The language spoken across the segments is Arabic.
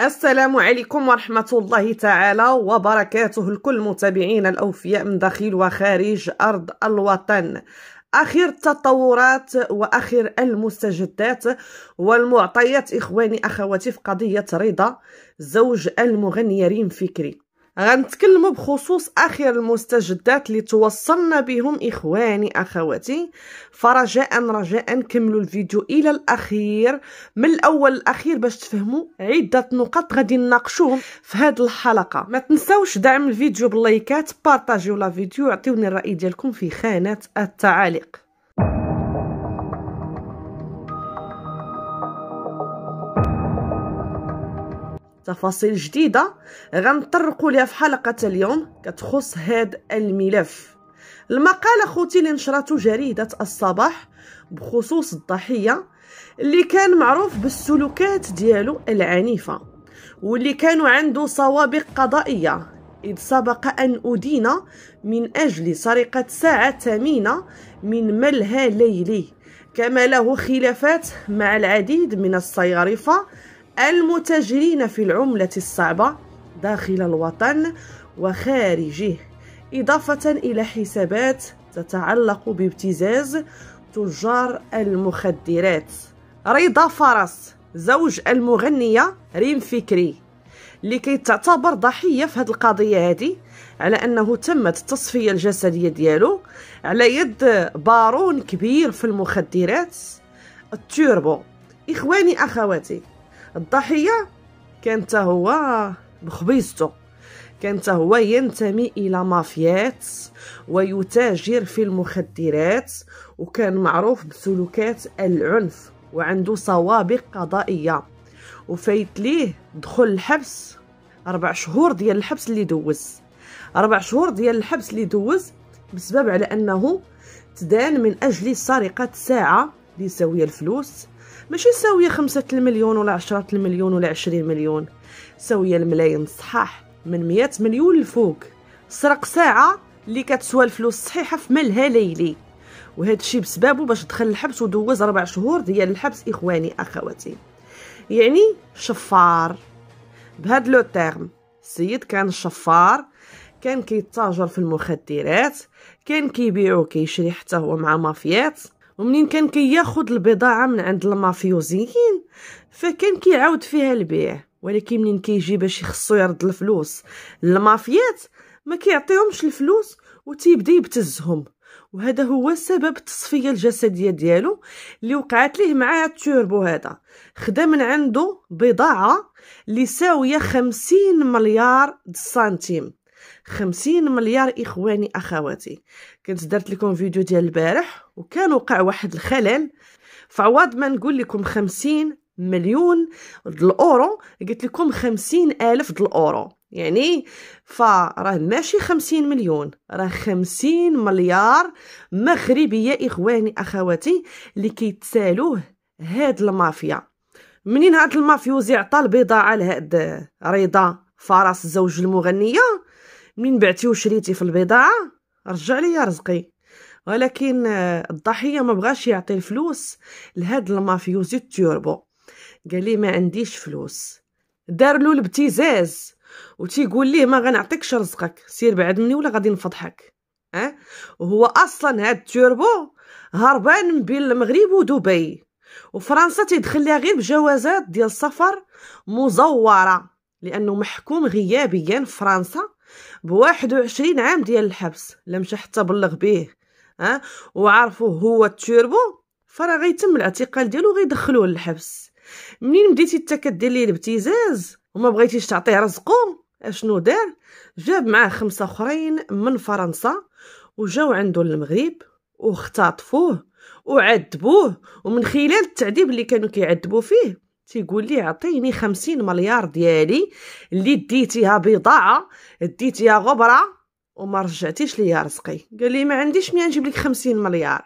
السلام عليكم ورحمة الله تعالى وبركاته لكل متابعين الأوفياء من داخل وخارج أرض الوطن اخر التطورات واخر المستجدات والمعطيات اخواني اخواتي في قضيه رضا زوج المغنيه ريم فكري غنتكلموا بخصوص اخر المستجدات اللي توصلنا بهم اخواني اخواتي فرجاء رجاء كملوا الفيديو الى الاخير من الاول الاخير باش تفهموا عده نقاط غادي نناقشوهم في هذه الحلقه ما تنساوش دعم الفيديو باللايكات بارطاجيو لا فيديو عطيوني الراي ديالكم في خانه التعاليق تفاصيل جديدة غنطرقوا ليها في حلقة اليوم كتخص هاد الملف المقالة خوتي اللي نشرته جريدة الصباح بخصوص الضحية اللي كان معروف بالسلوكات ديالو العنيفة واللي كانوا عنده سوابق قضائية إذ سبق أن أدين من أجل سرقة ساعة ثمينة من ملهى ليلي كما له خلافات مع العديد من الصيارفة المتاجرين في العملة الصعبة داخل الوطن وخارجه إضافة إلى حسابات تتعلق بابتزاز تجار المخدرات رضا فرس زوج المغنية ريم فكري لكي تعتبر ضحية في هذه القضية هذه على أنه تمت التصفية الجسدية ديالو على يد بارون كبير في المخدرات التوربو إخواني أخواتي الضحيه كان حتى هو بخبيزته كان هو ينتمي الى مافيات ويتاجر في المخدرات وكان معروف بسلوكات العنف وعنده سوابق قضائيه وفايت ليه دخل الحبس اربع شهور ديال الحبس اللي دوز اربع شهور ديال الحبس اللي دوز بسبب على انه تدان من اجل سرقه ساعه لسوية الفلوس ماشي ساوية خمسة المليون ولا عشرة المليون ولا عشرين مليون ساوية الملايين صحاح من مئة مليون لفوق سرق ساعة اللي كتسوى الفلوس صحيحة في مالها ليلي وهذا الشيء بسببه باش دخل الحبس ودوز ربع شهور ديال الحبس إخواني أخواتي يعني شفار بهاد لو تيرم السيد كان شفار كان كيتاجر في المخدرات كان كيبيع وكيشري حتى هو مع مافيات ومنين كان كياخد البضاعه من عند المافيوزيين فكان كيعاود فيها البيع ولكن منين كيجي باش يخصو يرد الفلوس للمافيات ما كيعطيهمش الفلوس وتيبدا يبتزهم وهذا هو سبب التصفيه الجسديه ديالو اللي وقعت ليه مع التوربو هذا خدا من عنده بضاعه اللي ساويه 50 مليار سنتيم خمسين مليار إخواني أخواتي كنت درت لكم فيديو ديال البارح وكان وقع واحد الخلل فعوض ما نقول لكم خمسين مليون الأورو قلت لكم خمسين ألف الأورو يعني فراه ماشي خمسين مليون راه خمسين مليار مغربية إخواني أخواتي اللي كيتسالوه هاد المافيا منين هاد المافيوزي عطى البضاعة لهاد رضا فارس زوج المغنية من بعتي وشريتي في البضاعه رجع لي رزقي ولكن آه، الضحيه ما بغاش يعطي الفلوس لهاد المافيوزي التوربو قال لي ما عنديش فلوس دار له الابتزاز وتيقول ليه ما غنعطيكش رزقك سير بعد مني ولا غادي نفضحك أه؟ وهو اصلا هاد التوربو هربان بين المغرب ودبي وفرنسا تيدخل ليها غير بجوازات ديال السفر مزوره لانه محكوم غيابيا في فرنسا ب 21 عام ديال الحبس لا مشى حتى بلغ به ها وعرفوه هو التوربو فراه غيتم الاعتقال ديالو غيدخلوه للحبس منين بديتي انت كدير ليه الابتزاز وما بغيتيش تعطيه رزقو اشنو دار جاب معاه خمسه اخرين من فرنسا وجاو عنده للمغرب واختطفوه وعذبوه ومن خلال التعذيب اللي كانوا كيعذبوا فيه تيقول لي عطيني خمسين مليار ديالي اللي ديتيها بضاعة ديتيها غبرة وما رجعتيش ليا رزقي قال لي ما عنديش مين نجيب لك خمسين مليار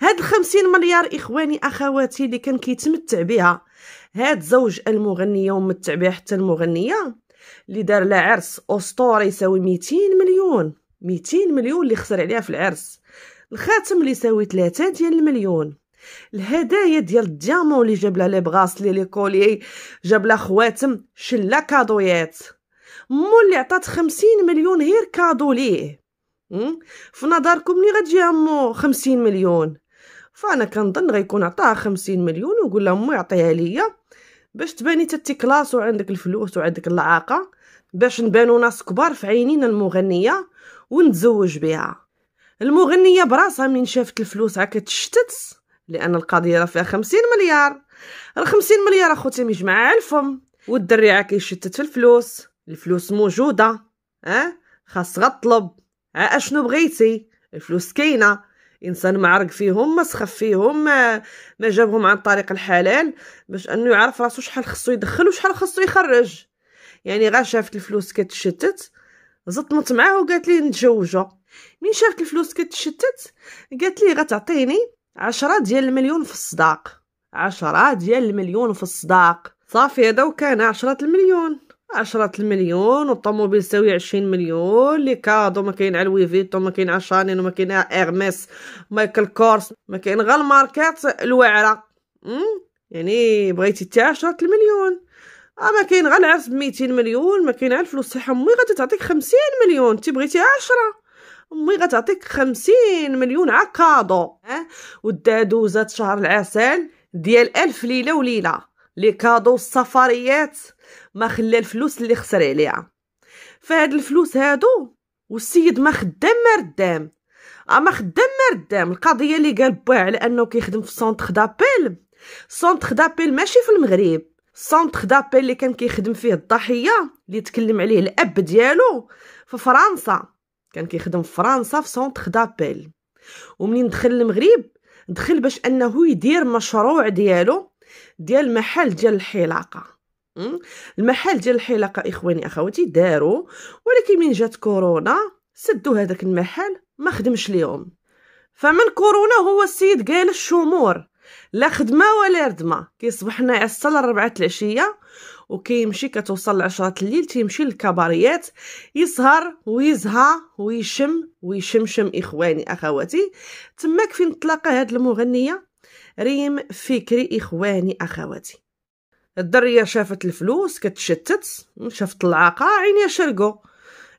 هاد الخمسين مليار إخواني أخواتي اللي كان كيتمتع بها هاد زوج المغنية ومتع بها حتى المغنية اللي دار لها عرس أسطوري يساوي ميتين مليون ميتين مليون اللي خسر عليها في العرس الخاتم اللي يساوي ثلاثة ديال المليون الهدايا ديال الديامون اللي جاب لها لي بغاسلي لي كولي جاب لها خواتم شلا كادويات مو اللي عطات خمسين مليون غير كادو ليه في نظركم اللي غتجي امو خمسين مليون فانا كنظن غيكون عطاها خمسين مليون ويقول لها امو يعطيها ليا باش تباني تتي كلاس وعندك الفلوس وعندك اللعاقه باش نبانو ناس كبار في عينينا المغنيه ونتزوج بها المغنيه براسها من شافت الفلوس عا لان القضيه راه فيها 50 مليار راه 50 مليار اخوتي مجمع الفم والدري عا كيشتت في الفلوس الفلوس موجوده اه خاص غطلب اه اشنو بغيتي الفلوس كاينه انسان معرق فيهم ما سخف فيهم ما, آه، ما جابهم عن طريق الحلال باش انه يعرف راسو شحال خصو يدخل وشحال خصو يخرج يعني غا شافت الفلوس كتشتت زطمت معاه وقالت لي نتزوجوا من شافت الفلوس كتشتت قالت لي غتعطيني عشرة ديال المليون في الصداق عشرة ديال المليون في الصداق صافي هذا وكان عشرة المليون عشرة المليون والطوموبيل تساوي عشرين مليون لي كادو ما كاين على لوي فيتو ما كاين على شانين وما كاين ايرميس مايكل كورس ما كاين غير الماركات الواعره أمم؟ يعني بغيتي تاع عشرة المليون آه، ما كاين غير العرس ب 200 مليون ما كاين على الفلوس تاع امي غادي تعطيك 50 مليون تي بغيتي 10 امي غتعطيك خمسين مليون عكادو اه والدادوزات شهر العسل ديال الف ليله وليله لي كادو السفريات ما خلى الفلوس اللي خسر عليها فهاد الفلوس هادو والسيد ما خدام ما ردام اما أه، خدام ما ردام القضيه اللي قال باه على انه كيخدم في سونتر دابيل سونتر دابيل ماشي في المغرب سونتر دابيل اللي كان كيخدم فيه الضحيه اللي تكلم عليه الاب ديالو في فرنسا كان كيخدم في فرنسا في سونتر دابيل ومنين دخل المغرب دخل باش انه يدير مشروع ديالو ديال محل ديال الحلاقه المحل ديال الحلاقه اخواني اخواتي داروا ولكن من جات كورونا سدوا هذاك المحل ما خدمش ليهم فمن كورونا هو السيد قال الشمور لا خدمة ولا ردمة كيصبح هنايا حتى لربعة العشية وكيمشي كتوصل لعشرة الليل تيمشي للكباريات يسهر ويزهى ويشم ويشمشم إخواني أخواتي تماك فين تلاقى هاد المغنية ريم فكري إخواني أخواتي الدرية شافت الفلوس كتشتت شافت العاقة عينيها شرقو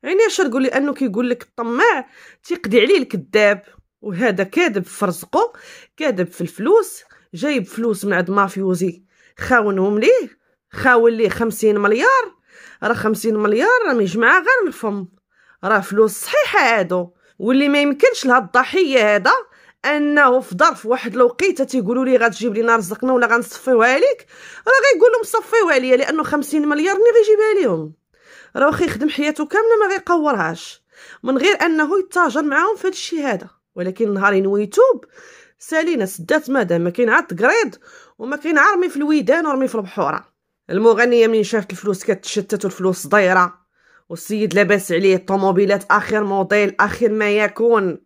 عينيها شرقو لأنه كيقول لك الطماع تيقضي عليه الكذاب وهذا كاذب في رزقه كاذب في الفلوس جايب فلوس من عند مافيوزي خاونهم ليه خاون ليه خمسين مليار راه خمسين مليار راه مجمعة غير الفم راه فلوس صحيحة هادو واللي ما يمكنش لهاد الضحية هذا انه في ظرف واحد الوقيته تيقولوا لي غتجيب لينا رزقنا ولا غنصفيوها لك راه غيقول لهم صفيوها ليا لانه خمسين مليار اللي غيجيبها ليهم راه واخا يخدم حياته كامله ما غيقورهاش من غير انه يتاجر معاهم في هذا الشيء هذا ولكن نهار ينوي يتوب سالينا سدات مدام ما كاين عاد تقريض وما كاين عارمي في الويدان ورمي في البحوره المغنيه منين شافت الفلوس كتشتت والفلوس ضايره والسيد لاباس عليه الطوموبيلات اخر موديل اخر ما يكون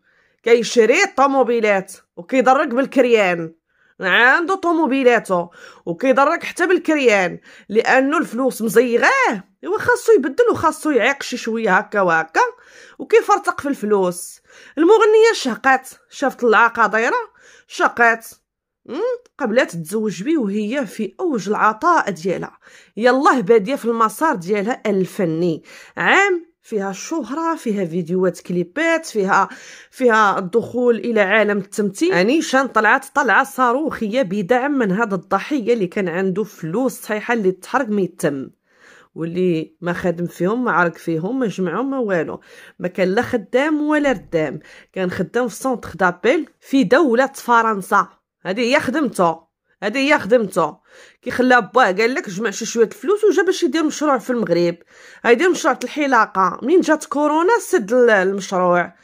كيشري الطوموبيلات وكيضرك بالكريان عنده طوموبيلاته وكيضرك حتى بالكريان لانه الفلوس مزيغاه ايوا خاصو يبدل وخاصو يعيق شي شويه هكا وهكا وكيفرتق في الفلوس المغنيه شهقات شافت العاقه دايره شقات قبل تتزوج بيه وهي في اوج العطاء ديالها يلاه باديه في المسار ديالها الفني عام فيها الشهرة فيها فيديوهات كليبات فيها فيها الدخول إلى عالم التمثيل يعني طلعت طلعة صاروخية بدعم من هذا الضحية اللي كان عنده فلوس صحيحة اللي تحرق ما يتم واللي ما خدم فيهم ما عرق فيهم ما جمعهم ما والو ما كان لا خدام ولا ردام كان خدام في سونتر دابيل في دولة فرنسا هذه هي خدمته هذه هي خدمته كي خلا باه قال لك جمع شي شويه الفلوس وجا باش يدير مشروع في المغرب غيدير مشروع الحلاقه منين جات كورونا سد المشروع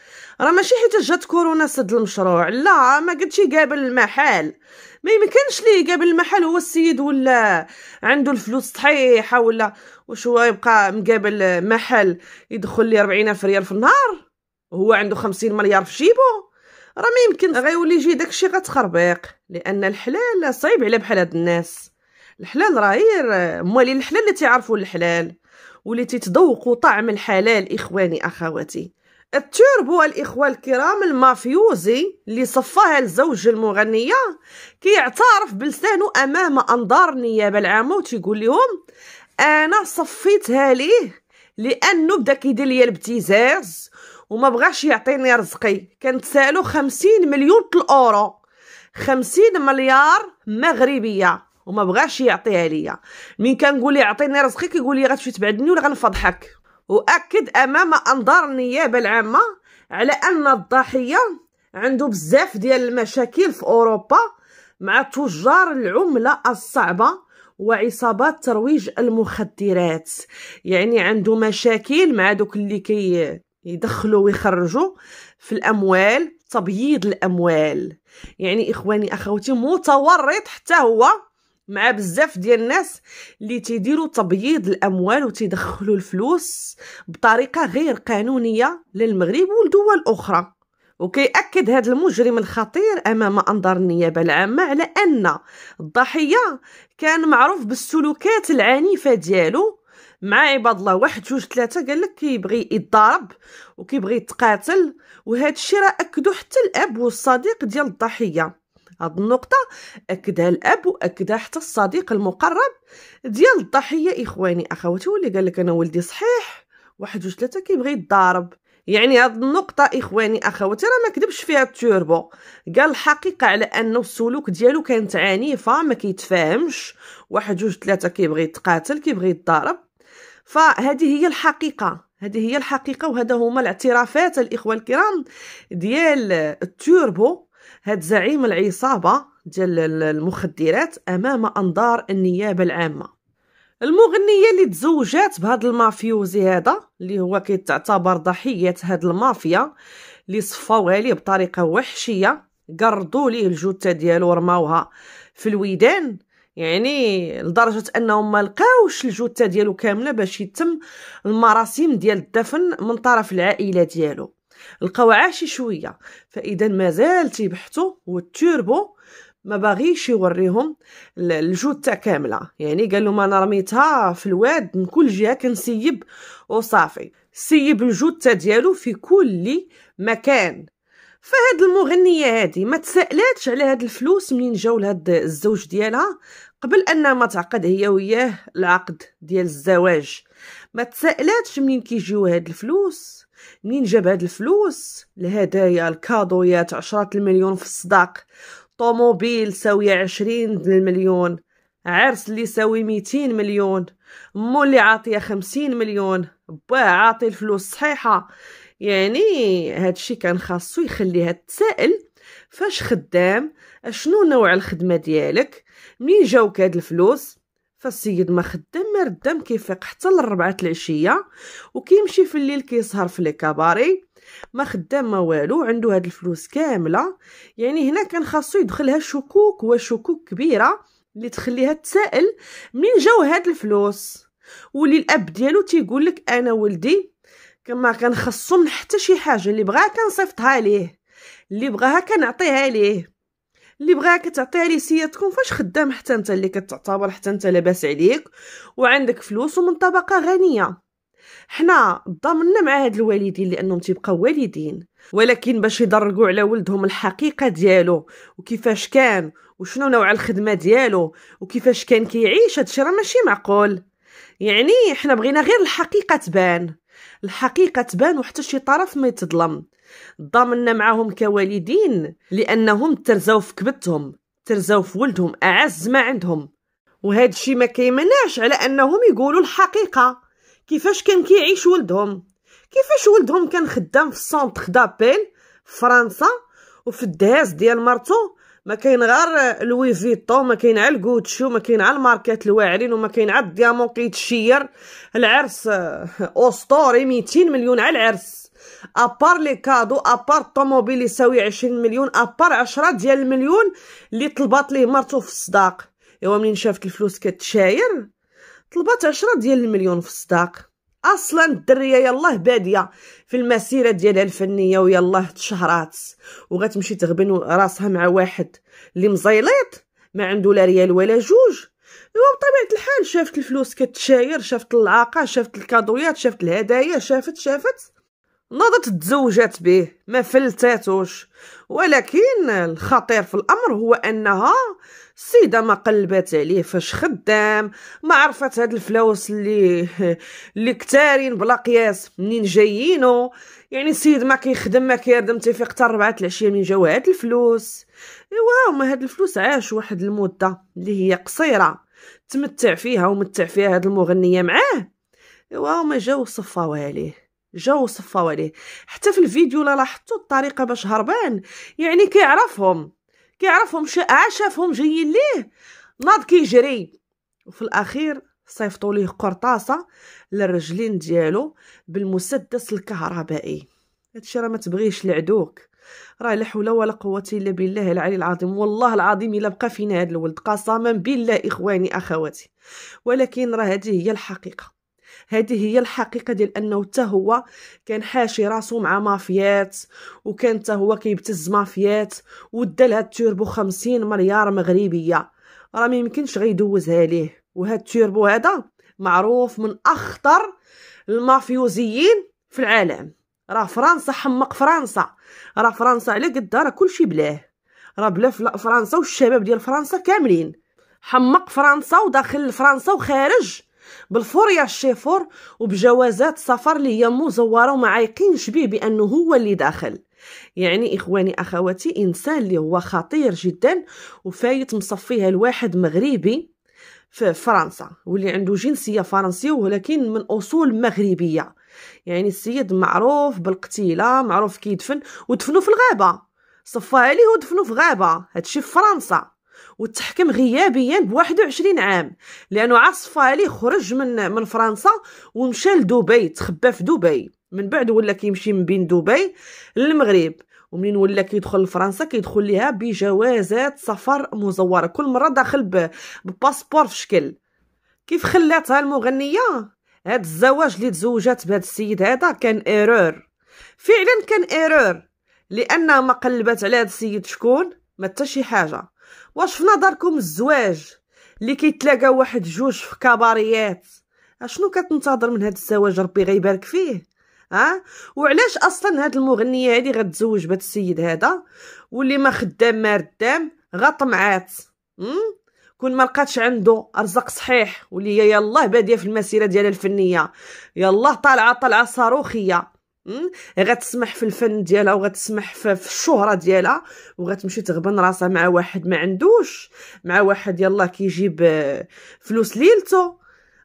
راه ماشي حيت جات كورونا سد المشروع لا ما قدش يقابل المحل ما يمكنش ليه يقابل المحل هو السيد ولا عنده الفلوس صحيحه ولا واش هو يبقى مقابل محل يدخل لي الف ريال في النهار وهو عنده 50 مليار في جيبو راه ما يمكن غيولي يجي داكشي غتخربيق لان الحلال صعيب على بحال هاد الناس الحلال راهي موالي الحلال اللي تعرفوا الحلال واللي تيتذوقوا طعم الحلال اخواني اخواتي التوربو الاخوه الكرام المافيوزي اللي صفاها لزوج المغنيه كيعترف بلسانه امام انظار النيابه العامه وتيقول لهم انا صفيتها ليه لانه بدا كيدير ليا الابتزاز وما بغاش يعطيني رزقي كنتسالو خمسين مليون الاورو خمسين مليار مغربيه وما بغاش يعطيها ليا من كنقول ليه عطيني رزقي كيقول لي غتمشي تبعدني ولا غنفضحك واكد امام انظار النيابه العامه على ان الضحيه عنده بزاف ديال المشاكل في اوروبا مع تجار العمله الصعبه وعصابات ترويج المخدرات يعني عنده مشاكل مع دوك اللي كي يدخلوا ويخرجوا في الاموال تبييض الاموال يعني اخواني اخوتي متورط حتى هو مع بزاف ديال الناس اللي تيديروا تبييض الاموال وتيدخلوا الفلوس بطريقه غير قانونيه للمغرب ولدول اخرى وكيأكد هذا المجرم الخطير أمام أنظار النيابة العامة على أن الضحية كان معروف بالسلوكات العنيفة ديالو مع عباد الله واحد جوج ثلاثة قال لك كيبغي يضرب وكيبغي يتقاتل وهذا الشيء راه أكدو حتى الأب والصديق ديال الضحية هاد النقطة أكدها الأب وأكدها حتى الصديق المقرب ديال الضحية إخواني أخواتي واللي قال لك أنا ولدي صحيح واحد جوج ثلاثة كيبغي يضرب يعني هاد النقطه اخواني اخواتي راه ما كذبش فيها التوربو قال الحقيقه على انه السلوك ديالو كانت عنيفه ما كيتفاهمش واحد جوج ثلاثه كيبغي يتقاتل كيبغي يتضارب فهذه هي الحقيقه هذه هي الحقيقه وهذا هما الاعترافات الاخوه الكرام ديال التوربو هاد زعيم العصابه ديال المخدرات امام انظار النيابه العامه المغنيه اللي تزوجات بهاد المافيوزي هذا اللي هو كيتعتبر ضحيه هاد المافيا اللي صفاو عليه بطريقه وحشيه قرضوا ليه الجثه ديالو رماوها في الويدان يعني لدرجه انهم ما لقاوش الجثه ديالو كامله باش يتم المراسم ديال الدفن من طرف العائله ديالو لقاو عاشي شويه فاذا مازال تيبحثوا والتوربو ما باغيش يوريهم الجثه كامله يعني قالوا ما انا رميتها في الواد من كل جهه كنسيب وصافي سيب الجثه ديالو في كل مكان فهاد المغنيه هادي ما تسالاتش على هاد الفلوس منين جاو لهاد الزوج ديالها قبل انها ما تعقد هي وياه العقد ديال الزواج ما تسالاتش منين كيجيو هاد الفلوس منين جاب هاد الفلوس الهدايا الكادويات عشرات المليون في الصداق طوموبيل ساوية عشرين مليون عرس اللي يساوي ميتين مليون مو اللي عاطية خمسين مليون باه عاطي الفلوس صحيحة يعني الشي كان خاصو يخليها تسأل فاش خدام شنو نوع الخدمة ديالك منين جاوك هاد الفلوس فالسيد ما خدام ما ردام كيفيق حتى الربعة العشية وكيمشي في الليل كيسهر في لي ما خدام ما والو عنده هاد الفلوس كامله يعني هنا كان خاصو يدخلها شكوك وشكوك كبيره اللي تخليها تسائل منين جاو هاد الفلوس واللي الاب ديالو تيقول لك انا ولدي كما كان خاصو من حتى شي حاجه اللي بغاها كنصيفطها ليه اللي بغاها كنعطيها ليه اللي بغاها كتعطيها لي سيادتكم فاش خدام حتى انت اللي كتعتبر حتى انت لاباس عليك وعندك فلوس ومن طبقه غنيه حنا ضامنا مع هاد الوالدين لانهم تيبقاو والدين ولكن باش يدرقوا على ولدهم الحقيقه ديالو وكيفاش كان وشنو نوع الخدمه ديالو وكيفاش كان كيعيش هادشي راه ماشي معقول يعني حنا بغينا غير الحقيقه تبان الحقيقه تبان وحتى شي طرف ما يتظلم ضامنا معاهم كوالدين لانهم ترزاو في كبتهم ترزاو في ولدهم اعز ما عندهم وهذا الشيء ما كيمنعش على انهم يقولوا الحقيقه كيفاش كان كيعيش ولدهم كيفاش ولدهم كان خدام في سونتر دابيل فرنسا وفي الدهاز ديال مرتو ما كاين غير لوي فيتو ما كاين على الكوتشي وما كاين على الماركات الواعرين وما كاين على الديامون كيتشير العرس اسطوري 200 مليون على العرس ابار لي كادو ابار الطوموبيل يساوي 20 مليون ابار 10 ديال المليون اللي طلبات ليه مرتو في الصداق ايوا منين شافت الفلوس كتشاير طلبات عشرة ديال المليون في الصداق اصلا الدريه يلاه باديه في المسيره ديالها الفنيه ويلاه تشهرات وغتمشي تغبن راسها مع واحد اللي مزيليط ما عنده لا ريال ولا جوج وبطبيعه الحال شافت الفلوس كتشاير شافت العاقه شافت الكادويات شافت الهدايا شافت شافت نضت تزوجات به ما فلتاتوش ولكن الخطير في الامر هو انها السيده ما قلبت عليه فاش خدام ما عرفت هاد الفلوس اللي اللي كتارين بلا قياس منين جايينو يعني السيد ما كيخدم ما كيردم تيفيق حتى ربعة العشيه منين جاو هاد الفلوس ايوا هما هاد الفلوس عاش واحد المده اللي هي قصيره تمتع فيها ومتع فيها هاد المغنيه معاه ايوا هما جاو صفاو عليه جاو صفاو عليه حتى في الفيديو لا لاحظتوا الطريقه باش هربان يعني كيعرفهم كيعرفهم شا... آه، شافهم جايين ليه ناض كيجري وفي الاخير صيفطوا ليه قرطاسه للرجلين ديالو بالمسدس الكهربائي هادشي راه ما تبغيش لعدوك راه لا حول ولا قوه الا بالله العلي العظيم والله العظيم الا بقى فينا هاد الولد قسما بالله اخواني اخواتي ولكن راه هذه هي الحقيقه هذه هي الحقيقه ديال انه حتى هو كان حاشي راسو مع مافيات وكان حتى هو كيبتز مافيات ودا لهاد التوربو 50 مليار مغربيه راه ما يمكنش غيدوزها ليه وهاد التوربو هذا معروف من اخطر المافيوزيين في العالم راه فرنسا حمق فرنسا راه فرنسا على قدها راه كلشي بلاه راه بلا فرنسا والشباب ديال فرنسا كاملين حمق فرنسا وداخل فرنسا وخارج بالفوريا الشيفور وبجوازات سفر اللي هي مزوره وما عايقينش بيه بانه هو اللي داخل يعني اخواني اخواتي انسان اللي هو خطير جدا وفايت مصفيها الواحد مغربي في فرنسا واللي عنده جنسيه فرنسيه ولكن من اصول مغربيه يعني السيد معروف بالقتيله معروف كيدفن ودفنوا في الغابه صفاها عليه ودفنوا في غابه هادشي في فرنسا وتحكم غيابيا ب 21 عام لانه علي خرج من من فرنسا ومشى لدبي تخبى في دبي من بعد ولا كيمشي من بين دبي للمغرب ومنين ولا كيدخل لفرنسا كيدخل ليها بجوازات سفر مزوره كل مره داخل بباسبور في شكل كيف خلاتها المغنيه هاد الزواج اللي تزوجات بهاد السيد هذا كان ايرور فعلا كان ايرور لانها ما قلبت على هاد السيد شكون ما حتى شي حاجه واش في نظركم الزواج اللي كيتلاقى واحد جوج في كباريات اشنو كتنتظر من هاد الزواج ربي غيبارك فيه ها وعلاش اصلا هاد المغنيه هادي غتزوج بهاد السيد هذا واللي ما خدام ما ردام غطمعات كون ما لقاتش عنده رزق صحيح واللي هي يلاه باديه في المسيره ديالها الفنيه يلاه طالعه طالعه صاروخيه غتسمح في الفن ديالها وغتسمح في الشهره ديالها وغتمشي تغبن راسها مع واحد ما عندوش مع واحد يلا كيجيب آه، فلوس ليلته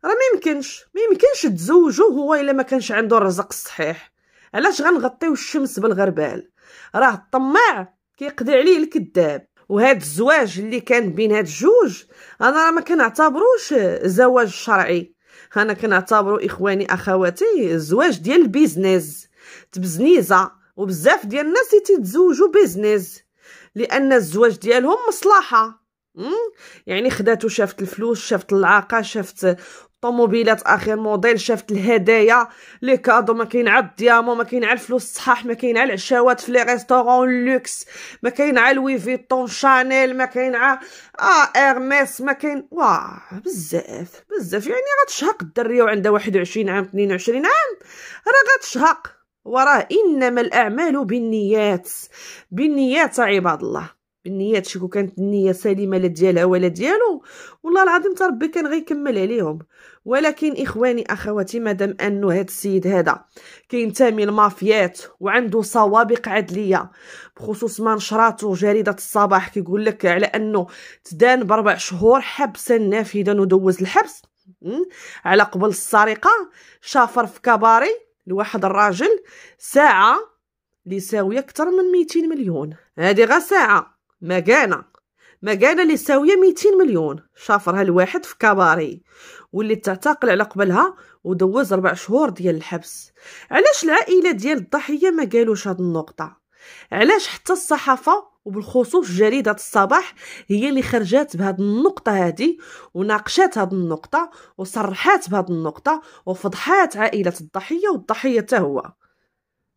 راه ما يمكنش ما يمكنش تزوجو هو الا ما كانش عنده الرزق الصحيح علاش غنغطيو الشمس بالغربال راه الطماع كيقضي عليه الكذاب وهاد الزواج اللي كان بين هاد الجوج انا راه ما كنعتبروش زواج شرعي انا كنعتبرو اخواني اخواتي زواج ديال البيزنس تبزنيزه وبزاف ديال الناس يتزوجوا بيزنس لان الزواج ديالهم مصلحه يعني خداتو شافت الفلوس شافت العاقه شافت طوموبيلات اخر موديل شافت الهدايا لي كادو ما كاين عاد الديامو ما كاين عاد الفلوس الصحاح ما كاين عاد العشاوات في لي ريستورون لوكس ما كاين عاد لوي فيتون شانيل ما كاين عاد اه ارميس ما كاين واه بزاف بزاف يعني غتشهق الدريه وعندها 21 عام 22 عام راه غتشهق وراه انما الاعمال بالنيات بالنيات عباد الله بالنيات شكون كانت النيه سليمه لا ديالها ولا ديالو والله العظيم تربي كان غيكمل عليهم ولكن اخواني اخواتي مادام انه هذا السيد هذا كينتمي لمافيات وعنده سوابق عدليه بخصوص ما نشراته جريده الصباح كيقول لك على انه تدان باربع شهور حبسا نافذا ودوز الحبس على قبل السرقه شافر في كباري لواحد الراجل ساعة اللي ساوية أكثر من ميتين مليون هادي غا ساعة مكانة مكانة اللي ساوية ميتين مليون شافرها الواحد في كباري واللي تعتقل على قبلها ودوز ربع شهور ديال الحبس علاش العائلة ديال الضحية ما قالوش هاد النقطة علاش حتى الصحافة وبالخصوص جريدة الصباح هي اللي خرجات بهاد النقطة هادي وناقشات هاد النقطة وصرحات بهاد النقطة وفضحات عائلة الضحية والضحية تا هو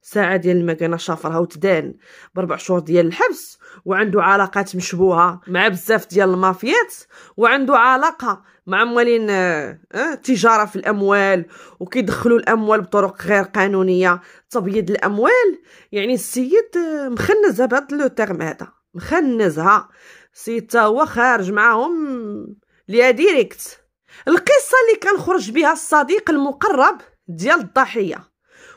ساعة ديال المكانة شافرها وتدان بربع شهور ديال الحبس وعنده علاقات مشبوهة مع بزاف ديال المافيات وعنده علاقة معمولين آه، تجاره في الاموال وكيدخلوا الاموال بطرق غير قانونيه تبييض الاموال يعني السيد آه، مخنز بهذا لو تيرم هذا مخنزها السيد هو خارج معاهم ليا ديريكت القصه اللي كنخرج بها الصديق المقرب ديال الضحيه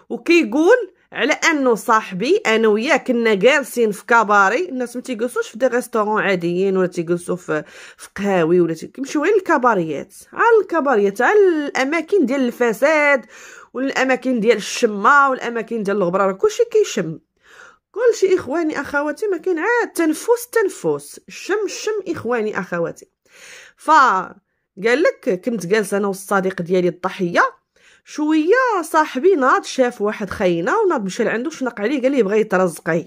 وكيقول على انه صاحبي انا وياه كنا جالسين في كباري الناس ما تيجلسوش في دي ريستورون عاديين ولا تيجلسوا في في قهاوي ولا كيمشيو غير للكباريات على الكباريات على الاماكن ديال الفساد والاماكن ديال الشمه والاماكن ديال الغبره راه كلشي كيشم كلشي اخواني اخواتي ما كاين عاد تنفس تنفس الشم الشم اخواني اخواتي ف قال لك كنت جالسه انا والصديق ديالي الضحيه شويه صاحبي ناض شاف واحد خينا وناض مشى لعندو شنق عليه قال لي بغى يترزقي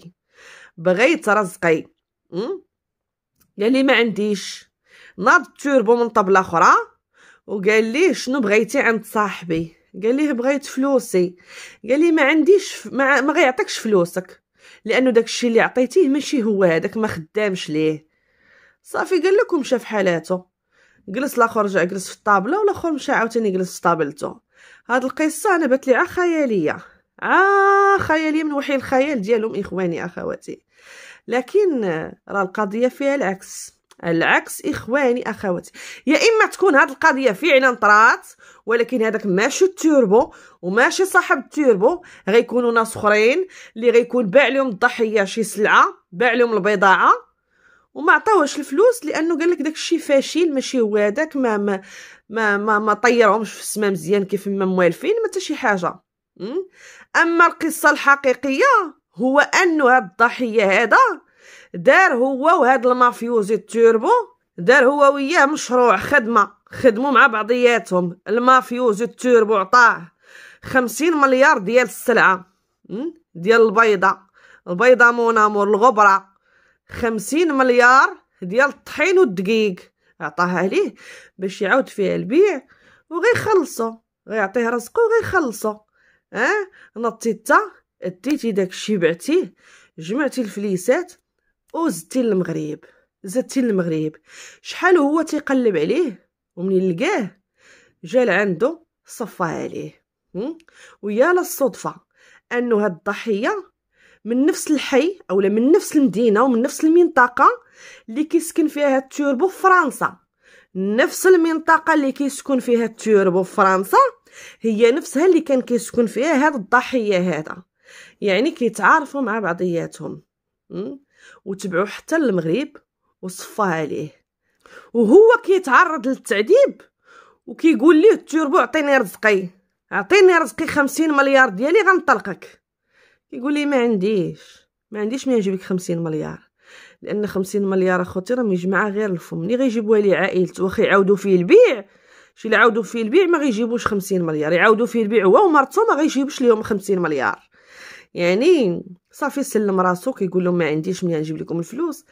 بغى يترزقي قال لي ما عنديش ناض توربو من طبله اخرى وقال لي شنو بغيتي عند صاحبي قال لي بغيت فلوسي قال لي ما عنديش ما, ما غيعطيكش فلوسك لانه داكشي اللي عطيتيه ماشي هو هذاك ما خدامش ليه صافي قال لكم شاف حالاته جلس لاخر رجع جلس في الطابله ولاخر مشى عاوتاني جلس في طابلته هاد القصه نبت لي خياليه آه خياليه من وحي الخيال ديالهم اخواني اخواتي لكن آه، راه القضيه فيها العكس العكس اخواني اخواتي يا اما تكون هاد القضيه فعلا طرات ولكن هذاك ماشي التوربو وماشي صاحب التوربو غيكونوا ناس اخرين اللي غيكون باع لهم الضحيه شي سلعه باع لهم البضاعه وما عطاوهش الفلوس لانه قال لك داك الشيء فاشل ماشي هو هذاك ما, ما ما ما ما طيرهمش في السما مزيان كيف ما موالفين ما شي حاجه اما القصه الحقيقيه هو انه هاد الضحيه هذا دار هو وهاد المافيوزي التوربو دار هو وياه مشروع خدمه خدموا مع بعضياتهم المافيوزي التوربو عطاه خمسين مليار ديال السلعه ديال البيضه البيضه مونامور الغبره خمسين مليار ديال الطحين والدقيق عطاها ليه باش يعاود فيها البيع وغير خلصه غيعطيه رزقه وغير خلصه اه نطي تا اديتي داكشي بعتيه جمعتي الفليسات وزدتي للمغرب زدتي للمغرب شحال هو تيقلب عليه ومن لقاه جا لعندو صفى عليه ويا للصدفه انه هاد الضحيه من نفس الحي اولا من نفس المدينه ومن نفس المنطقه اللي كيسكن فيها التوربو في فرنسا نفس المنطقه اللي كيسكن فيها التوربو في فرنسا هي نفسها اللي كان كيسكن فيها هذا الضحيه هذا يعني كيتعارفوا مع بعضياتهم وتبعوا حتى المغرب وصفها عليه وهو كيتعرض للتعذيب وكيقول ليه التوربو عطيني رزقي عطيني رزقي خمسين مليار ديالي غنطلقك يقول لي ما عنديش ما عنديش ما يجيبك خمسين مليار لان خمسين مليار اخوتي راه يجمعها غير الفم ملي غيجيبوها لي عائلته واخا يعاودوا فيه البيع شي اللي عاودوا فيه البيع ما غيجيبوش خمسين مليار يعاودوا فيه البيع هو ومرته ما غيجيبوش ليهم خمسين مليار يعني صافي سلم راسو كيقول لهم ما عنديش منين نجيب لكم الفلوس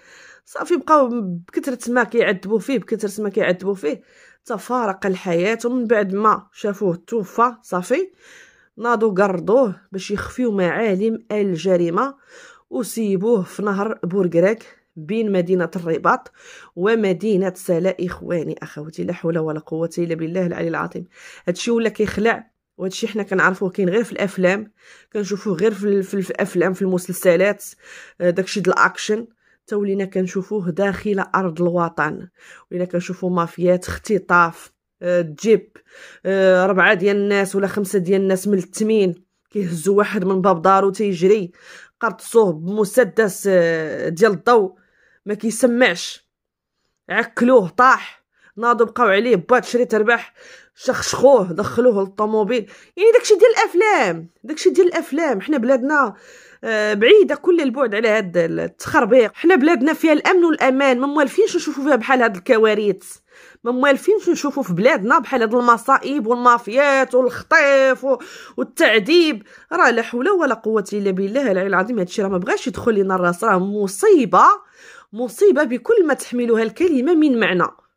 صافي بقاو بكثرة ما كيعذبوا فيه بكثرة ما كيعذبوا فيه تفارق الحياة ومن بعد ما شافوه توفى صافي نادو قرضوه باش يخفيو معالم الجريمة وسيبوه في نهر بورغريك بين مدينة الرباط ومدينة سلا إخواني أخوتي لا حول ولا قوة إلا بالله العلي العظيم هادشي ولا كيخلع وهادشي حنا كنعرفوه كاين غير في الافلام كنشوفوه غير في, في الافلام في المسلسلات آه، داكشي ديال الاكشن تا ولينا كنشوفوه داخل ارض الوطن ولينا كنشوفو مافيات اختطاف تجيب آه، آه، ربعه ديال الناس ولا خمسه ديال الناس ملتمين كيهزوا واحد من باب دارو تيجري قرطصوه بمسدس آه، ديال الضو ما كيسمعش عكلوه طاح ناضوا بقاو عليه با تشري تربح شخشخوه دخلوه للطوموبيل يعني داكشي ديال الافلام داكشي ديال الافلام حنا بلادنا بعيده كل البعد على هاد التخربيق حنا بلادنا فيها الامن والامان ما موالفينش نشوفوا فيها بحال هاد الكوارث ما موالفينش نشوفوا في بلادنا بحال هاد المصائب والمافيات والخطيف والتعذيب راه لا حول ولا قوه الا بالله العلي العظيم هادشي راه ما بغاش يدخل لينا الراس راه مصيبه مصيبه بكل ما تحملها الكلمه من معنى